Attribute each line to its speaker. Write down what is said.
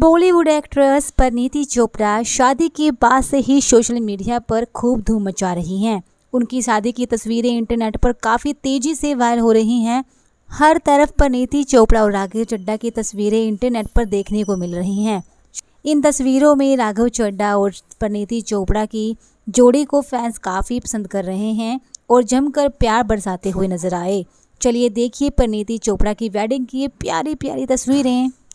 Speaker 1: Bollywood actress Parineeti Chopra शादी के बाद से ही सोशल मीडिया पर खूब धूम मचा रही हैं उनकी शादी की तस्वीरें इंटरनेट पर काफ़ी तेज़ी से वायरल हो रही हैं हर तरफ परिणीति चोपड़ा और राघव चड्डा की तस्वीरें इंटरनेट पर देखने को मिल रही हैं इन तस्वीरों में राघव चड्डा और परिणीति चोपड़ा की जोड़ी को फैंस काफ़ी पसंद कर रहे हैं और जमकर प्यार बरसाते हुए नजर आए चलिए देखिए परिणीति चोपड़ा की वेडिंग की प्यारी प्यारी तस्वीरें